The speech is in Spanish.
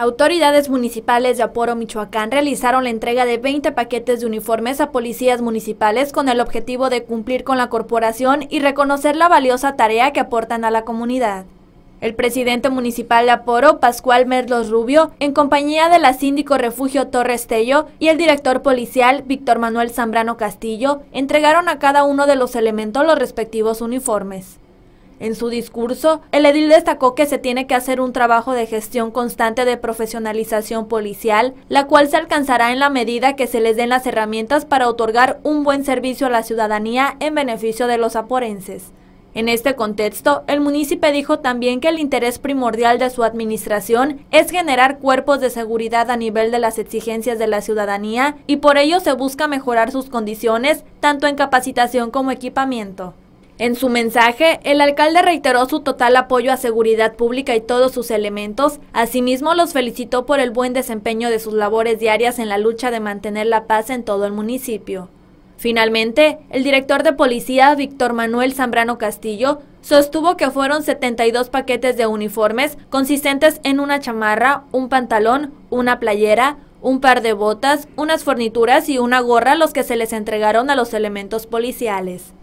Autoridades municipales de Aporo, Michoacán, realizaron la entrega de 20 paquetes de uniformes a policías municipales con el objetivo de cumplir con la corporación y reconocer la valiosa tarea que aportan a la comunidad. El presidente municipal de Aporo, Pascual Merlos Rubio, en compañía de la síndico Refugio Torres Tello y el director policial Víctor Manuel Zambrano Castillo, entregaron a cada uno de los elementos los respectivos uniformes. En su discurso, el edil destacó que se tiene que hacer un trabajo de gestión constante de profesionalización policial, la cual se alcanzará en la medida que se les den las herramientas para otorgar un buen servicio a la ciudadanía en beneficio de los aporenses. En este contexto, el municipio dijo también que el interés primordial de su administración es generar cuerpos de seguridad a nivel de las exigencias de la ciudadanía y por ello se busca mejorar sus condiciones, tanto en capacitación como equipamiento. En su mensaje, el alcalde reiteró su total apoyo a seguridad pública y todos sus elementos. Asimismo, los felicitó por el buen desempeño de sus labores diarias en la lucha de mantener la paz en todo el municipio. Finalmente, el director de policía, Víctor Manuel Zambrano Castillo, sostuvo que fueron 72 paquetes de uniformes consistentes en una chamarra, un pantalón, una playera, un par de botas, unas fornituras y una gorra los que se les entregaron a los elementos policiales.